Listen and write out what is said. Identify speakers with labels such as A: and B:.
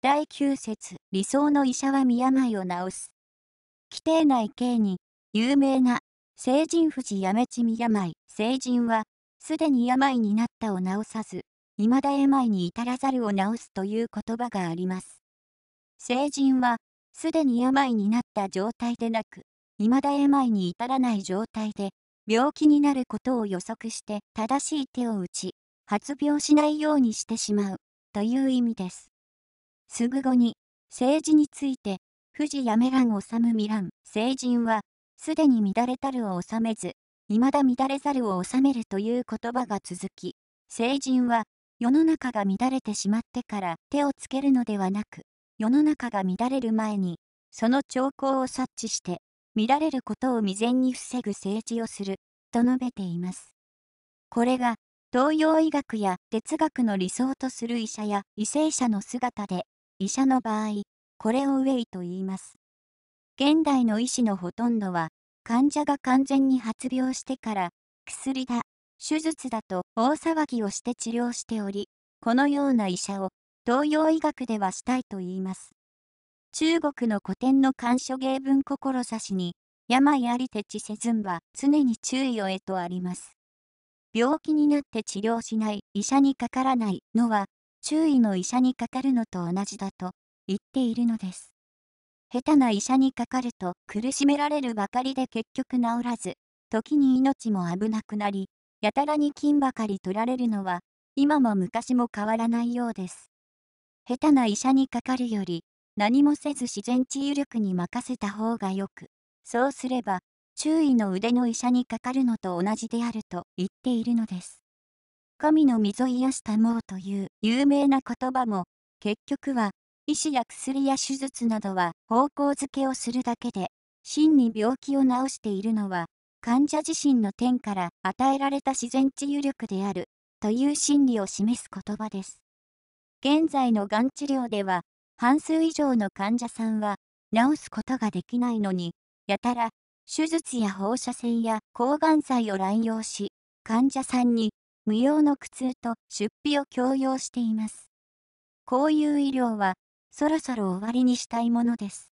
A: 第9節理想の医者は未病を治す。規定内刑に、有名な、成人富士やめちみ病、成人は、すでに病になったを治さず、未だ病に至らざるを治すという言葉があります。成人は、すでに病になった状態でなく、未だ病に至らない状態で、病気になることを予測して正しい手を打ち、発病しないようにしてしまう、という意味です。すぐ後に、政治について、富士やめらん治みらん、成人は、すでに乱れたるを治めず、未だ乱れざるを治めるという言葉が続き、成人は、世の中が乱れてしまってから手をつけるのではなく、世の中が乱れる前に、その兆候を察知して、乱れることを未然に防ぐ政治をする、と述べています。これが、東洋医学や哲学の理想とする医者や為政者の姿で医者の場合、これをウェイと言います。現代の医師のほとんどは、患者が完全に発病してから、薬だ、手術だと大騒ぎをして治療しており、このような医者を東洋医学ではしたいと言います。中国の古典の漢書芸文志に、病ありて治せずんは常に注意を得とあります。病気になって治療しない、医者にかからないのは、注意の医者にかかるのと同じだと言っているのです。下手な医者にかかると苦しめられるばかりで結局治らず、時に命も危なくなり、やたらに金ばかり取られるのは、今も昔も変わらないようです。下手な医者にかかるより、何もせず自然治癒力に任せた方がよく、そうすれば、注意の腕の医者にかかるのと同じであると言っているのです。神の溝癒したもうという有名な言葉も、結局は、医師や薬や手術などは方向づけをするだけで、真に病気を治しているのは、患者自身の天から与えられた自然治癒力である、という心理を示す言葉です。現在のがん治療では、半数以上の患者さんは、治すことができないのに、やたら、手術や放射線や抗がん剤を乱用し、患者さんに無用の苦痛と出費を強要しています。こういう医療は、そろそろ終わりにしたいものです。